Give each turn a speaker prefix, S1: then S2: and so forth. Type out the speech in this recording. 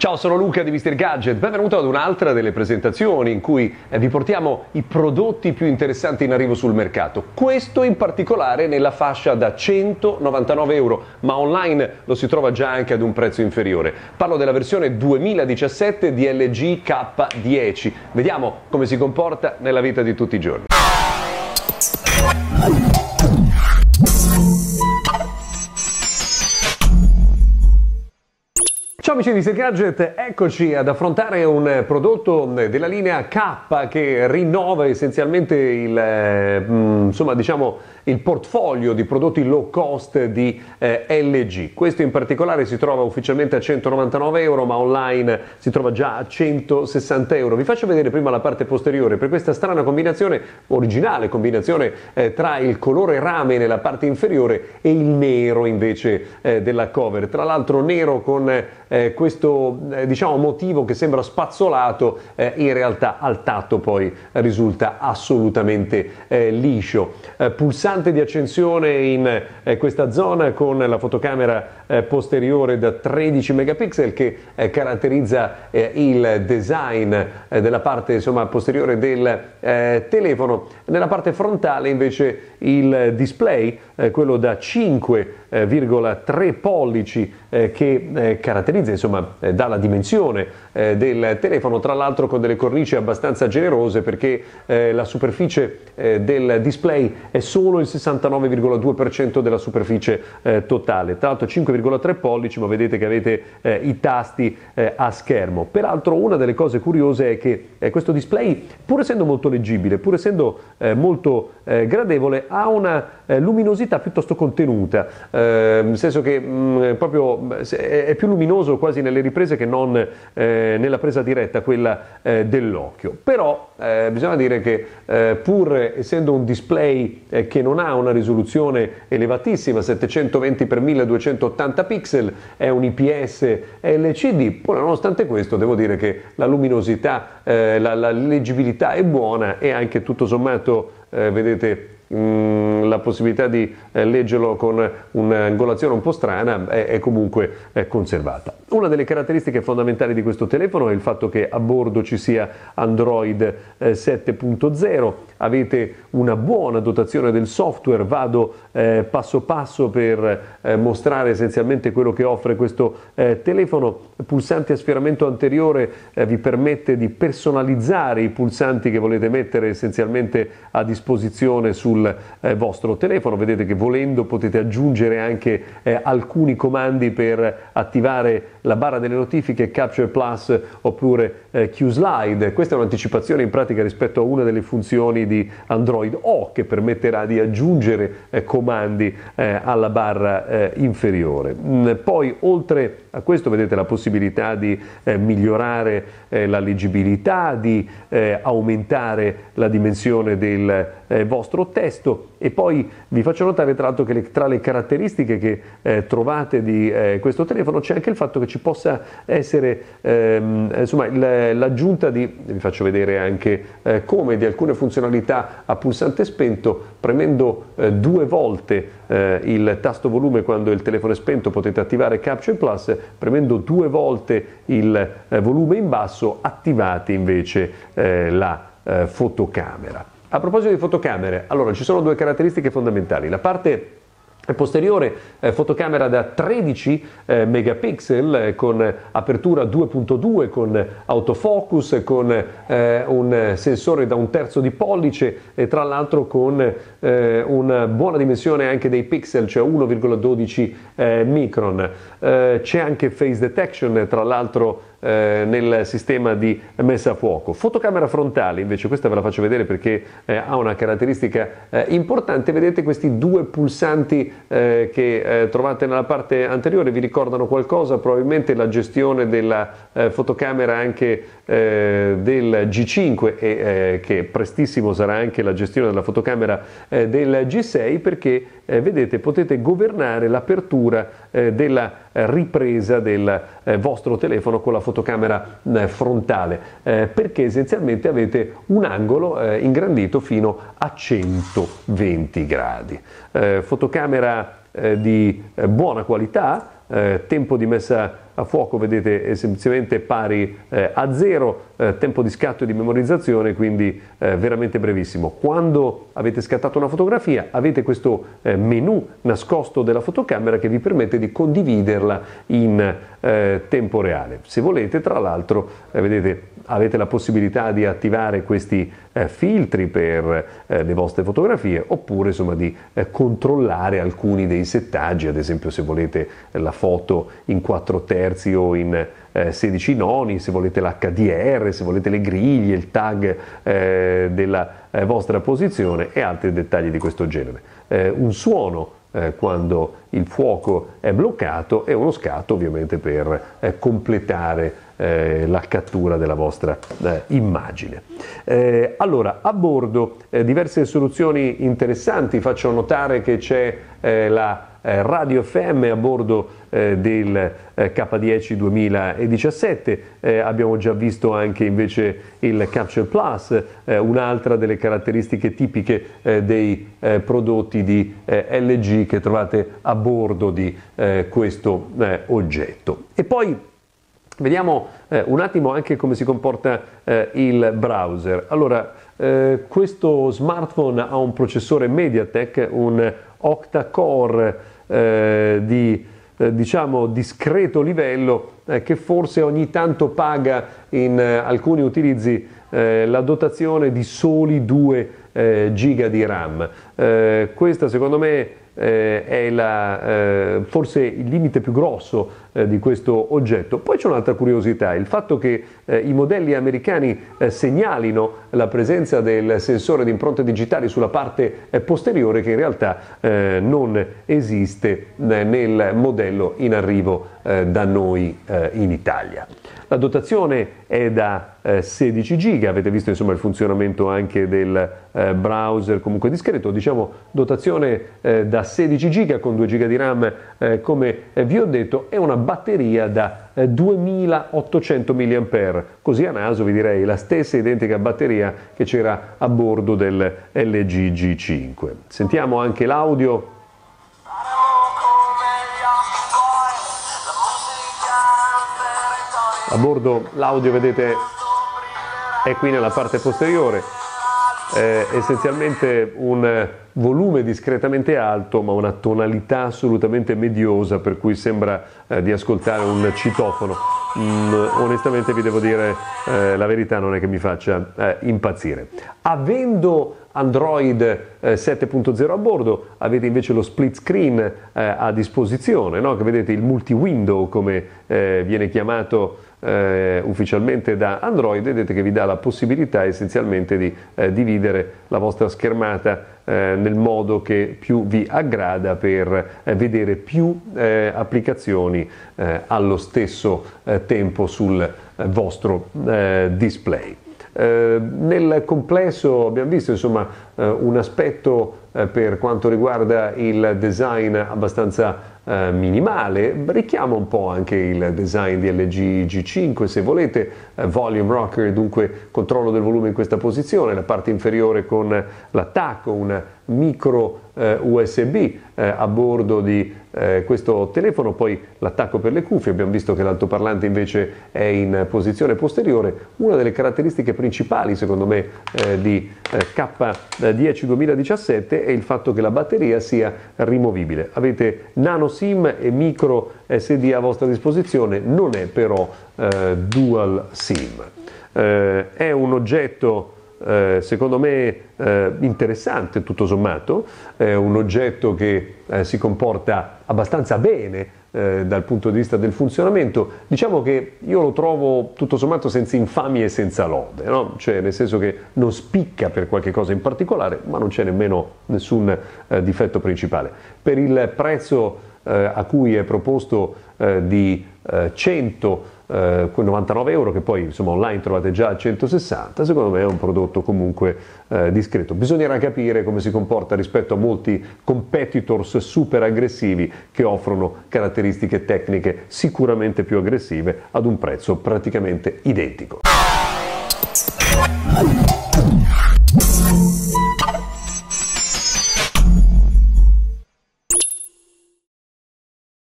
S1: Ciao, sono Luca di Mr. Gadget, benvenuto ad un'altra delle presentazioni in cui eh, vi portiamo i prodotti più interessanti in arrivo sul mercato. Questo in particolare nella fascia da 199 euro, ma online lo si trova già anche ad un prezzo inferiore. Parlo della versione 2017 di LG K10. Vediamo come si comporta nella vita di tutti i giorni. Ciao amici di Gadget, eccoci ad affrontare un prodotto della linea K che rinnova essenzialmente il eh, mm, insomma, diciamo, il portfolio di prodotti low cost di eh, LG. Questo in particolare si trova ufficialmente a 199 euro, ma online si trova già a 160 euro. Vi faccio vedere prima la parte posteriore per questa strana combinazione, originale combinazione eh, tra il colore rame nella parte inferiore e il nero invece eh, della cover. Tra l'altro nero con eh, questo eh, diciamo, motivo che sembra spazzolato, eh, in realtà al tatto poi risulta assolutamente liscio apericcio, eh, pulsante di accensione in eh, questa zona con la fotocamera eh, posteriore da 13 megapixel che caratterizza il design della parte insomma, posteriore del telefono. Nella parte frontale invece il display eh, quello da 5,3 eh, pollici eh, che eh, caratterizza, insomma, eh, dà la dimensione del telefono, tra l'altro con delle cornici abbastanza generose perché la superficie del display è solo il 69,2% della superficie totale, tra l'altro 5,3 pollici, ma vedete che avete i tasti a schermo. Peraltro una delle cose curiose è che questo display, pur essendo molto leggibile, pur essendo molto gradevole, ha una luminosità pubblicità piuttosto contenuta, eh, nel senso che mh, mm, proprio è più luminoso quasi nelle riprese che non eh, nella presa diretta, quella eh, dell'occhio. Però eh, bisogna dire che eh, pur essendo un display eh, che non ha una risoluzione elevatissima, 720x1280 pixel, è un IPS LCD, pur nonostante questo devo dire che la luminosità, la, la leggibilità è buona e anche tutto sommato, vedete, mh, mm, la possibilità di eh, leggerlo con eh, un'angolazione un po' strana è, è comunque conservata. Una delle caratteristiche fondamentali di questo telefono è il fatto che a bordo ci sia Android 7.0, eh, avete una buona dotazione del software, vado eh, passo passo per eh, mostrare essenzialmente quello che offre questo eh, telefono. Pulsante a sfioramento anteriore vi permette di personalizzare i pulsanti che volete mettere essenzialmente a disposizione sul vostro vostro telefono, vedete che volendo potete aggiungere anche eh, alcuni comandi per attivare la barra delle notifiche Capture Plus oppure eh, q Questa è un'anticipazione in pratica rispetto a una delle funzioni di Android O che permetterà di aggiungere eh, comandi eh, alla barra eh, inferiore. Mm, poi oltre a questo vedete la possibilità di eh, migliorare eh, la leggibilità, di aumentare la dimensione del vostro testo e poi vi faccio notare tra l'altro che le, tra le caratteristiche che trovate di questo telefono c'è anche il fatto che ci possa essere ehm, insomma, l'aggiunta di, vi faccio vedere anche eh, come, di alcune funzionalità a pulsante spento, premendo eh, due volte eh, il tasto volume quando il telefono è spento potete attivare Capture Plus, premendo due volte il eh, volume in basso attivate invece eh, la eh, fotocamera. A proposito di fotocamere, allora ci sono due caratteristiche fondamentali. La parte posteriore eh, fotocamera da 13 eh, megapixel eh, con apertura 2.2 con autofocus con eh, un sensore da un terzo di pollice e tra l'altro con eh, una buona dimensione anche dei pixel cioè 1,12 eh, micron c'è anche face detection tra l'altro eh, nel sistema di messa a fuoco. Fotocamera frontale, invece questa ve la faccio vedere perché eh, ha una caratteristica eh, importante, vedete questi due pulsanti eh, che eh, trovate nella parte anteriore, vi ricordano qualcosa? Probabilmente la gestione della eh, fotocamera anche del G5 e che prestissimo sarà anche la gestione della fotocamera del G6 perché vedete potete governare l'apertura della ripresa del vostro telefono con la fotocamera fotocamera eh, frontale, eh, perché essenzialmente avete un angolo eh, ingrandito fino a 120 gradi. fotocamera di buona qualità, tempo di messa a fuoco vedete è semplicemente pari eh, a zero, eh, tempo di scatto e di memorizzazione, quindi eh, veramente brevissimo. Quando avete scattato una fotografia avete questo eh, menu nascosto della fotocamera che vi permette di condividerla in eh, tempo reale. Se volete, tra l'altro, eh, vedete avete la possibilità di attivare questi eh, filtri per eh, le vostre fotografie oppure insomma, di eh, controllare alcuni dei settaggi, ad esempio se volete la foto in 4 terzi terzi o in 16 eh, noni, se volete l'HDR, se volete le griglie, il tag eh, della eh, vostra posizione e altri dettagli di questo genere. Eh, un suono eh, quando il fuoco è bloccato e uno scatto ovviamente per eh, completare la cattura della vostra immagine. allora, a bordo diverse soluzioni interessanti, faccio notare che c'è la eh, Radio FM a bordo eh, del eh, K10 2017, eh, abbiamo già visto anche invece il Capture Plus, eh, un'altra delle caratteristiche tipiche dei prodotti di LG che trovate a bordo di questo oggetto. E poi Vediamo eh, un attimo anche come si comporta eh, il browser. Allora, eh, questo smartphone ha un processore MediaTek, un octa-core eh, di eh, diciamo discreto livello eh, che forse ogni tanto paga in eh, alcuni utilizzi la dotazione di soli 2 giga di RAM. questa secondo me è la, forse il limite più grosso eh, di questo oggetto. Poi c'è un'altra curiosità, il fatto che eh, i modelli americani eh, segnalino la presenza del sensore di impronte digitali sulla parte posteriore che in realtà non esiste nel modello in arrivo da noi in Italia. La dotazione è da 16 giga, avete visto insomma, il funzionamento anche del browser comunque discreto, diciamo dotazione da 16 giga con 2 giga di RAM come vi ho detto, è una batteria da 2800 eh, mAh, così a naso vi direi la stessa identica batteria che c'era a bordo del LG G5. Sentiamo anche l'audio A bordo l'audio vedete è qui nella parte posteriore, eh, essenzialmente un volume discretamente alto ma una tonalità assolutamente mediosa per cui sembra eh, di ascoltare un citofono. Mm, onestamente vi devo dire eh, la verità non è che mi faccia eh, impazzire. Avendo Android 7.0 eh, a bordo avete invece lo split screen eh, a disposizione, no? che vedete il multi window come eh, viene chiamato eh, ufficialmente da Android, vedete che vi dà la possibilità essenzialmente di eh, dividere la vostra schermata eh, nel modo che più vi aggrada per eh, vedere più eh, applicazioni eh, allo stesso tempo sul vostro display. Eh, nel complesso abbiamo visto insomma, eh, un aspetto eh, per quanto riguarda il design abbastanza eh, minimale, richiamo un po' anche il design di LG G5 se volete, volume rocker, dunque controllo del volume in questa posizione, la parte inferiore con l'attacco, un micro USB a bordo di eh, questo telefono, poi l'attacco per le cuffie, abbiamo visto che l'altoparlante invece è in posizione posteriore, una delle caratteristiche principali secondo me eh, di eh, K10 2017 è il fatto che la batteria sia rimovibile. Avete nano SIM e micro SD a vostra disposizione, non è però eh, dual SIM. Eh, è un oggetto eh, secondo me eh, interessante tutto sommato, è un oggetto che eh, si comporta abbastanza bene eh, dal punto di vista del funzionamento, diciamo che io lo trovo tutto sommato senza infamia e senza lode, no? cioè nel senso che non spicca per qualche cosa in particolare, ma non c'è nemmeno nessun difetto principale. Per il prezzo a cui è proposto di 100 eh, 99 euro che poi insomma, online trovate già a 160, secondo me è un prodotto comunque eh, discreto. Bisognerà capire come si comporta rispetto a molti competitors super aggressivi che offrono caratteristiche tecniche sicuramente più aggressive ad un prezzo praticamente identico.